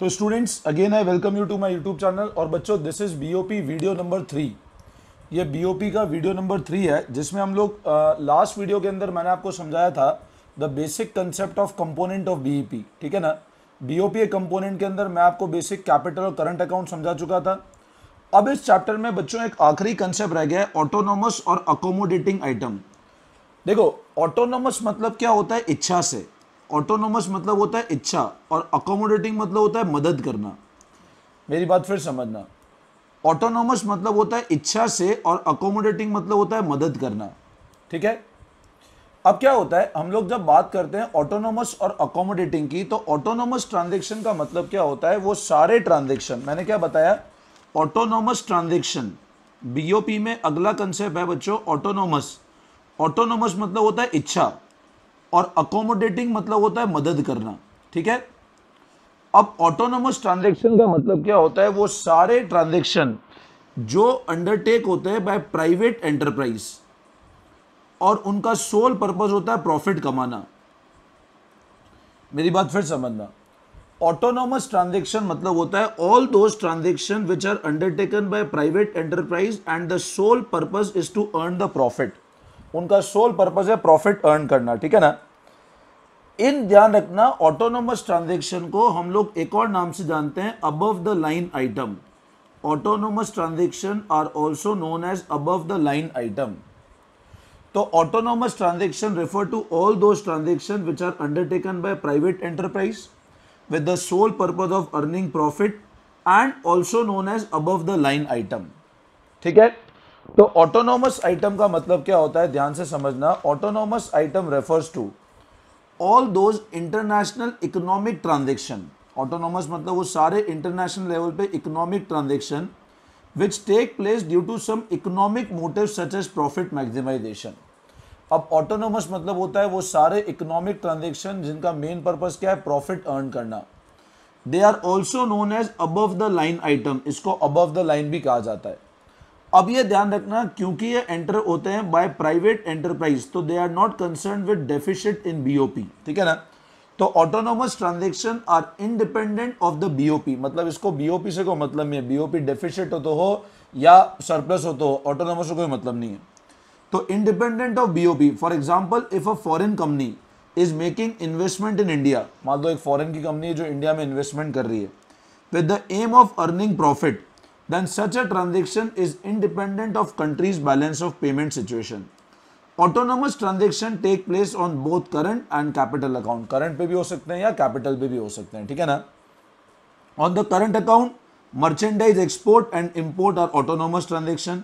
तो students again I welcome you to my YouTube channel और बच्चों this is BOP video number three ये BOP का video number three है जिसमें हम लोग लास्ट uh, वीडियो के अंदर मैंने आपको समझाया था the basic concept of component of BOP ठीक है ना बीओपी ओ कंपोनेंट के अंदर मैं आपको बेसिक कैपिटल और करंट अकाउंट समझा चुका था अब इस चैप्टर में बच्चों एक आखिरी कंसेप्ट रह गया है ऑटोनोमस और अकोमोडेटिंग आइटम देखो ऑटोनोमस मतलब क्या होता है इच्छा से ऑटोनोमस मतलब होता है इच्छा और अकोमोडेटिंग मतलब होता है मदद करना मेरी बात फिर समझना ऑटोनोमस मतलब होता है इच्छा से और अकोमोडेटिंग मतलब होता है मदद करना ठीक है अब क्या होता है हम लोग जब बात करते हैं ऑटोनोमस और अकोमोडेटिंग की तो ऑटोनोमस ट्रांजेक्शन का मतलब क्या होता है वो सारे ट्रांजेक्शन मैंने क्या बताया ऑटोनोमस ट्रांजेक्शन बीओपी में अगला कंसेप्ट है बच्चों ऑटोनोमस ऑटोनोमस मतलब होता है इच्छा और अकोमोडेटिंग मतलब होता है मदद करना ठीक है अब ऑटोनोमस ट्रांजेक्शन का मतलब क्या होता है वो सारे ट्रांजेक्शन जो अंडरटेक होते हैं बाय प्राइवेट एंटरप्राइज और उनका सोल पर्पज होता है प्रॉफिट कमाना मेरी बात फिर समझना ऑटोनोमस ट्रांजेक्शन मतलब होता है all those transaction which are undertaken by private enterprise and the sole purpose is to earn the profit उनका सोल पर्पज है प्रॉफिट अर्न करना ठीक है ना इन ध्यान रखना ऑटोनोमस ट्रांजेक्शन को हम लोग एक और नाम से जानते हैं above the line item autonomous transaction are also known as above the line item तो autonomous transaction refer to all those transaction which are undertaken by private enterprise with the sole purpose of earning profit and also known as above the line item ठीक है तो autonomous item का मतलब क्या होता है ध्यान से समझना autonomous item refers to all those international economic transaction autonomous मतलब वो सारे इंटरनेशनल लेवल पे economic transaction which take place due to some economic motive such as profit maximization अब ऑटोनॉमस मतलब होता है वो सारे इकोनॉमिक ट्रांजेक्शन जिनका मेन पर्पज क्या है प्रॉफिट अर्न करना they are also known as above the line item इसको अबव द लाइन भी कहा जाता है अब ये ध्यान रखना क्योंकि ये एंटर होते हैं बाय प्राइवेट एंटरप्राइज तो they are not concern with deficit in BOP ठीक है ना तो autonomous transaction are independent of the BOP मतलब इसको बीओपी से कोई मतलब नहीं है बीओपी डेफिशिट हो तो हो या सरप्लस हो तो ऑटोनोमस से कोई मतलब नहीं है तो independent of BOP for example if a foreign company is making investment in India मान लो एक फॉरन की कंपनी है जो इंडिया में इन्वेस्टमेंट कर रही है with the aim of earning profit then such a transaction is independent of country's balance of payment situation. Autonomous transaction take place on both current and capital account current पे भी हो सकते हैं या कैपिटल पे भी हो सकते हैं ठीक है ना on the current account merchandise export and import are autonomous transaction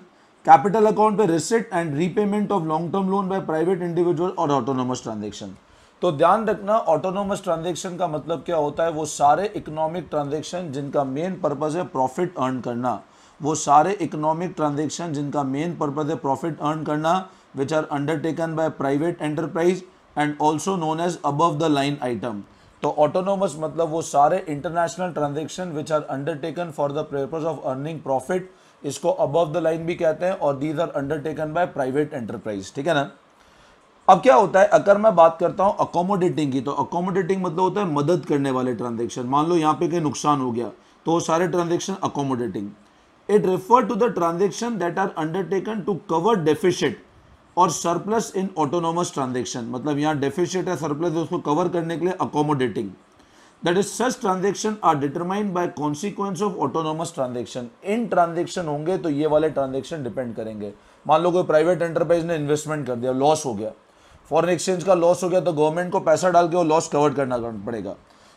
capital account पे receipt and repayment of long term loan by private individual और ऑटोनोमस ट्रांजेक्शन तो ध्यान रखना ऑटोनोमस ट्रांजेक्शन का मतलब क्या होता है वो सारे इकोनॉमिक ट्रांजेक्शन जिनका मेन पर्पज़ है प्रॉफिट अर्न करना वो सारे इकोनॉमिक ट्रांजेक्शन जिनका मेन पर्पज़ है प्रॉफिट अर्न करना which are undertaken by private enterprise and also known as above the line item तो ऑटोनोमस मतलब वो सारे international transaction which are undertaken for the purpose of earning profit इसको above the line भी कहते हैं और these are undertaken by private enterprise ठीक है ना अब क्या होता है अगर मैं बात करता हूं अकोमोडेटिंग की तो अकोमोडेटिंग मतलब होता है मदद करने वाले ट्रांजेक्शन मान लो यहां पे कहीं नुकसान हो गया तो सारे transaction accommodating it refer to the transaction that are undertaken to cover deficit और सरप्लस इन ऑटोनोमस ट्रांजेक्शन मतलब यहाँ डेफिशिट है सरप्लस उसको कवर करने के लिए accommodating that is such transaction are determined by consequence of autonomous transaction इन transaction होंगे तो ये वाले ट्रांजेक्शन डिपेंड करेंगे मान लो कोई प्राइवेट एंटरप्राइज ने इन्वेस्टमेंट कर दिया लॉस हो गया फॉरेन एक्सचेंज का लॉस हो गया तो गवर्नमेंट को पैसा डाल के वो लॉस कवर करना पड़ेगा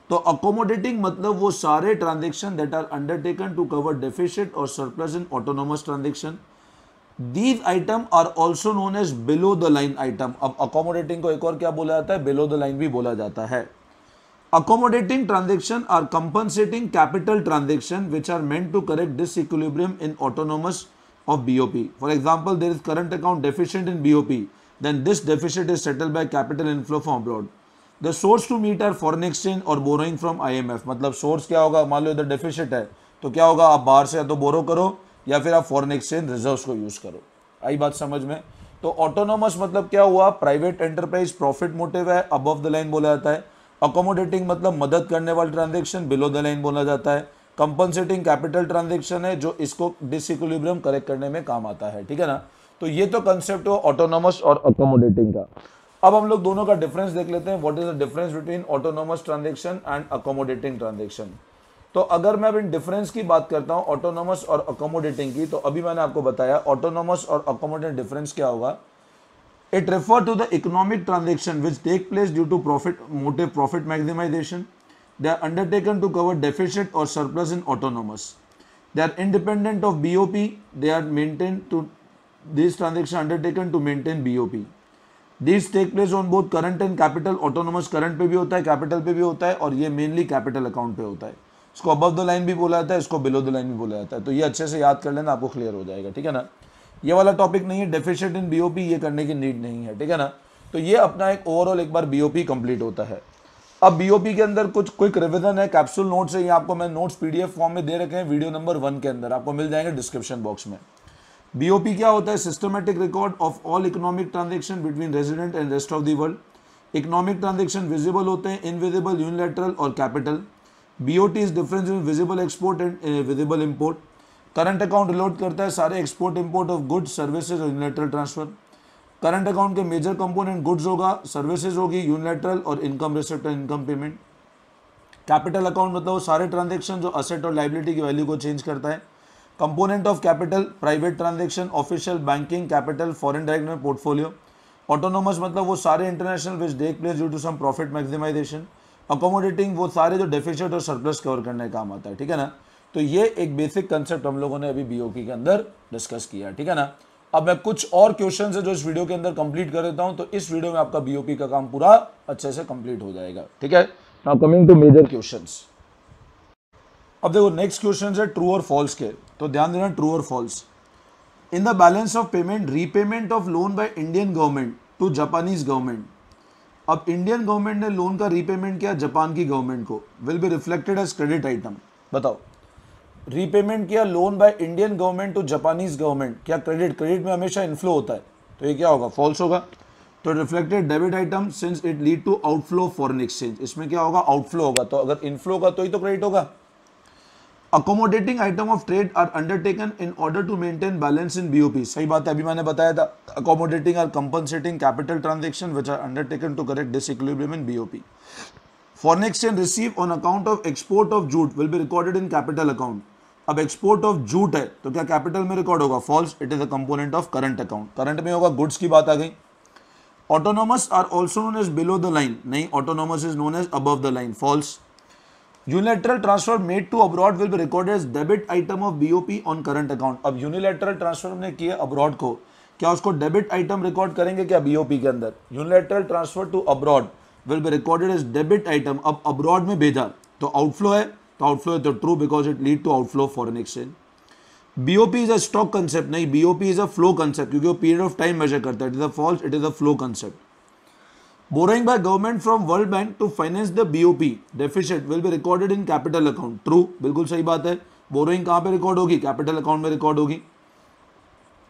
तो अकोमोडेटिंग मतलब वो सारे transaction that are undertaken to cover deficit और surplus in autonomous transaction these item are also known as below the line item अब अकोमोडेटिंग को एक और क्या बोला जाता है बिलो द लाइन भी बोला जाता है accommodating transaction are compensating capital transaction which are meant to correct disequilibrium in autonomous of BOP for example there is current account deficient in BOP then this deficit is settled by capital inflow from abroad the source to meet are foreign exchange और borrowing from IMF मतलब सोर्स क्या होगा मान लो इधर deficit है तो क्या होगा आप बाहर से या तो बोरो करो या फिर आप फॉरन एक्सचेंज रिजर्व्स को यूज़ करो आई बात समझ में तो ऑटोनोमस मतलब क्या हुआ प्राइवेट एंटरप्राइज प्रॉफिट मोटिव है अबव द लाइन बोला जाता है अकोमोडेटिंग मतलब मदद करने वाला ट्रांजेक्शन बिलो द लाइन बोला जाता है कंपनसेटिंग कैपिटल ट्रांजेक्शन है जो इसको डिसइक्विलिब्रियम करेक्ट करने में काम आता है ठीक है ना तो ये तो कंसेप्ट हुआ ऑटोनोमस और अकोमोडेटिंग का अब हम लोग दोनों का डिफरेंस देख लेते हैं what is the difference between autonomous transaction and accommodating transaction तो अगर मैं अब इन डिफरेंस की बात करता हूँ ऑटोनोमस और अकोमोडेटिंग की तो अभी मैंने आपको बताया ऑटोनोमस और अकोमोडेटिंग डिफरेंस क्या होगा it refer to the economic transaction which take place due to profit motive profit maximisation they are undertaken to cover deficit और surplus in autonomous they are independent of B O P they are maintain to this transaction undertaken to maintain BOP. This take place on both current and capital autonomous current पे भी होता है capital पे भी होता है और ये मेनली कैपिटल अकाउंट पे होता है इसको अबव द लाइन भी बोला जाता है इसको बिलो द लाइन भी बोला जाता है तो ये अच्छे से याद कर लेना आपको क्लियर हो जाएगा ठीक है ना ये वाला टॉपिक नहीं है डेफिशिएंट इन बीओपी ये करने की नीड नहीं है ठीक है ना तो ये अपना एक ओवरऑल एक बार बीओपी कंप्लीट होता है अब बीओपी के अंदर कुछ क्विक रिविजन है कैप्सूल नोट्स है ये आपको मैं नोट्स पीडीएफ फॉर्म में दे रखे हैं वीडियो नंबर वन के अंदर आपको मिल जाएंगे डिस्क्रिप्शन बॉक्स में बीओपी क्या होता है systematic record of all economic transaction between resident and rest of the world economic transaction visible होते हैं इनविजिबल यूनिलेटरल और capital T is difference in visible export and visible import current account allot करता है सारे export import of goods services और unilateral transfer current account के major component goods होगा services होगी यूनिलेटरल और income receipt and income payment capital account मतलब वो सारे ट्रांजेक्शन जो असेट और लाइबिलिटी की वैल्यू को चेंज करता है component of capital private transaction official banking capital foreign direct में पोर्टफोलियो ऑटोनोमस मतलब वो सारे international which take place due to some profit maximisation accommodating वो सारे जो डेफिशिट और सरप्लस कवर करने काम आता है ठीक है ना तो ये एक बेसिक कंसेप्ट हम लोगों ने अभी बीओपी के अंदर डिस्कस किया ठीक है ना अब मैं कुछ और क्वेश्चन है जो इस वीडियो के अंदर कंप्लीट कर देता हूं तो इस वीडियो में आपका बीओपी का काम पूरा अच्छे से कंप्लीट हो जाएगा ठीक है now coming to major question अब देखो नेक्स्ट क्वेश्चन है ट्रू और फॉल्स के तो ध्यान देना ट्रू और false in the balance of payment repayment of loan by Indian government to Japanese government अब इंडियन गवर्नमेंट ने लोन का रीपेमेंट किया जापान की गवर्नमेंट को will be reflected as credit item बताओ रीपेमेंट किया loan by Indian government to Japanese government क्या credit credit में हमेशा इनफ्लो होता है तो ये क्या होगा फॉल्स होगा तो reflected debit item since it lead to outflow foreign exchange इसमें क्या होगा आउटफ्लो होगा तो अगर इनफ्लो होगा तो ही तो क्रेडिट होगा accommodating item of trade are undertaken in order to maintain balance in BOP सही बात है अभी मैंने बताया था accommodating are compensating capital transaction which are undertaken to correct dis in BOP foreign exchange receive on account of export of jute will be recorded in capital account अब export of jute है तो क्या capital में record होगा false it is a component of current account current में होगा goods की बात आ गई autonomous are also known as below the line नहीं autonomous is known as above the line false unilateral transfer made to abroad will be recorded as debit item of BOP on current account अब unilateral transfer हमने किया abroad को क्या उसको debit item record करेंगे क्या BOP के अंदर unilateral transfer to abroad will be recorded as debit item अब अब्रॉड में भेजा तो आउटफ्लो है तो आउटफ्लो है तो true because it lead to outflow foreign exchange BOP is a stock concept नहीं BOP is a flow concept क्योंकि वो पीरियड ऑफ टाइम मेजर करता है it is a false it is a flow concept Borrowing by government from World Bank to finance the BOP deficit will be recorded in capital account. True, बिल्कुल सही बात है borrowing कहाँ पे record होगी capital account में record होगी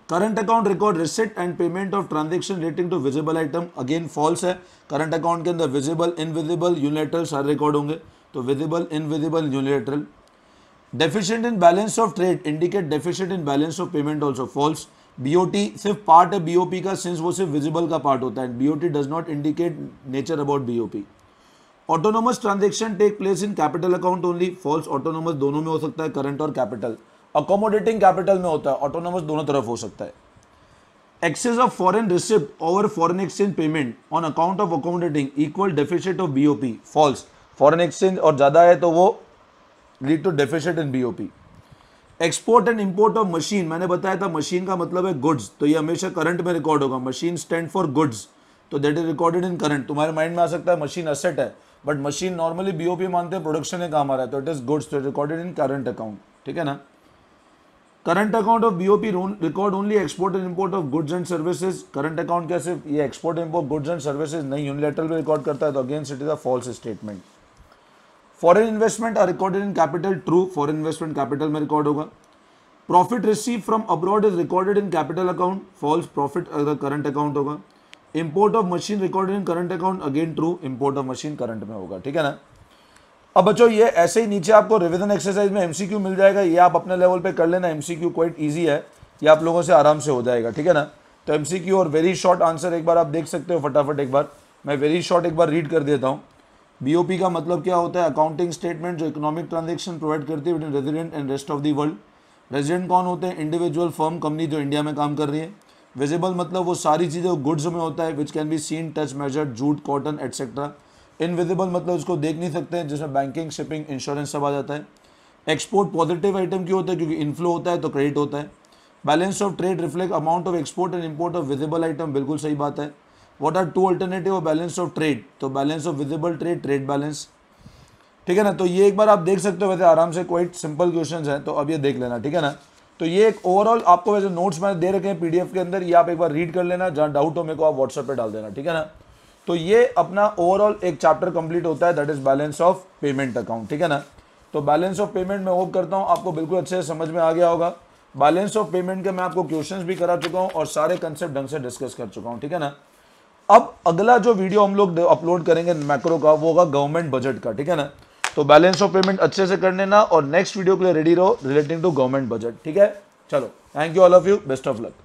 current account record receipt and payment of transaction relating to visible item again false है करंट अकाउंट के अंदर विजिबल इनविजिबल यूनिलेटरल सारे रिकॉर्ड होंगे तो visible invisible unilateral deficient in balance of trade indicate deficient in balance of payment also false BOT सिर्फ part है BOP का since वो सिर्फ विजिबल का पार्ट होता है BOT does not indicate nature about BOP autonomous transaction take place in capital account only false autonomous दोनों में हो सकता है करंट और कैपिटल अकोमोडेटिंग कैपिटल में होता है ऑटोनोमस दोनों तरफ हो सकता है excess of foreign receipt over foreign exchange payment on account of accommodating equal deficit of BOP false foreign exchange और ज़्यादा है तो वो lead to deficit in BOP export and import of machine मैंने बताया था मशीन का मतलब है गुड्स तो ये हमेशा करंट में रिकॉर्ड होगा मशीन स्टैंड फॉर गुड्स तो that is recorded in current तुम्हारे माइंड में आ सकता है मशीन असेट है बट मशीन नॉर्मली बीओपी मानते हैं प्रोडक्शन में काम आ रहा है तो इट इज गुड्स तो रिकॉर्डेड इन करंट अकाउंट ठीक है ना current account of BOP record only export and import of goods and services current account क्या सिर्फ ये export import goods and services नहीं यूनिलेटरल में रिकॉर्ड करता है तो against it is a false statement foreign investment are recorded in capital true foreign investment capital में record होगा profit receive from abroad is recorded in capital account false profit current account होगा import of machine recorded in current account again true import of machine current में होगा ठीक है ना अब बच्चों ये ऐसे ही नीचे आपको रिविजन एक्सरसाइज में एमसीक्यू मिल जाएगा ये आप अपने लेवल पे कर लेना एमसीक्यू क्वाइट इजी है ये आप लोगों से आराम से हो जाएगा ठीक है ना तो एमसीक्यू और वेरी शॉर्ट आंसर एक बार आप देख सकते हो फटाफट एक बार मैं वेरी शॉर्ट एक बार रीड कर देता हूँ बीओपी का मतलब क्या होता है अकाउंटिंग स्टेटमेंट जो इकोनॉमिक ट्रांजेक्शन प्रोवाइड करती है between resident and rest of the world resident कौन होते हैं इंडिविजुअल फर्म कंपनी जो इंडिया में काम कर रही है विजिबल मतलब वो सारी चीज़ें गुड्स में होता है which can be seen touch major jute cotton etcetera invisible मतलब उसको देख नहीं सकते हैं जिसमें बैंकिंग शिपिंग इंश्योरेंस सब आ जाता है एक्सपोर्ट पॉजिटिव आइटम क्यों होता है क्योंकि इन्फ्लो होता है तो क्रेडिट होता है balance of trade reflect amount of export and import of visible item बिल्कुल सही बात है what are two alternative balance of trade तो balance of visible trade trade balance ठीक है ना तो ये एक बार आप देख सकते हो वैसे आराम से क्वाइट सिंपल क्वेश्चन हैं तो अब ये देख लेना ठीक है ना तो ये एक ओवरऑल आपको वैसे नोट्स मैंने दे रखे हैं पीडीएफ के अंदर ये आप एक बार रीड कर लेना जहाँ डाउट हो मेरे को आप व्हाट्सएप पे डाल देना ठीक है ना तो ये अपना ओवरऑल एक चैप्टर कंप्लीट होता है that is balance of payment account ठीक है ना तो बैलेंस ऑफ पेमेंट मैं होप करता हूँ आपको बिल्कुल अच्छे से समझ में आ गया होगा बैलेंस ऑफ पेमेंट के मैं आपको क्वेश्चन भी करा चुका हूँ और सारे कंसेप्ट ढंग से डिस्कस कर चुका हूँ ठीक है ना अब अगला जो वीडियो हम लोग अपलोड करेंगे मैक्रो का वो होगा गवर्नमेंट बजट का ठीक है ना तो बैलेंस ऑफ पेमेंट अच्छे से कर लेना और नेक्स्ट वीडियो के लिए रेडी रहो रिलेटिंग टू गवर्नमेंट बजट ठीक है चलो thank you all of you best of luck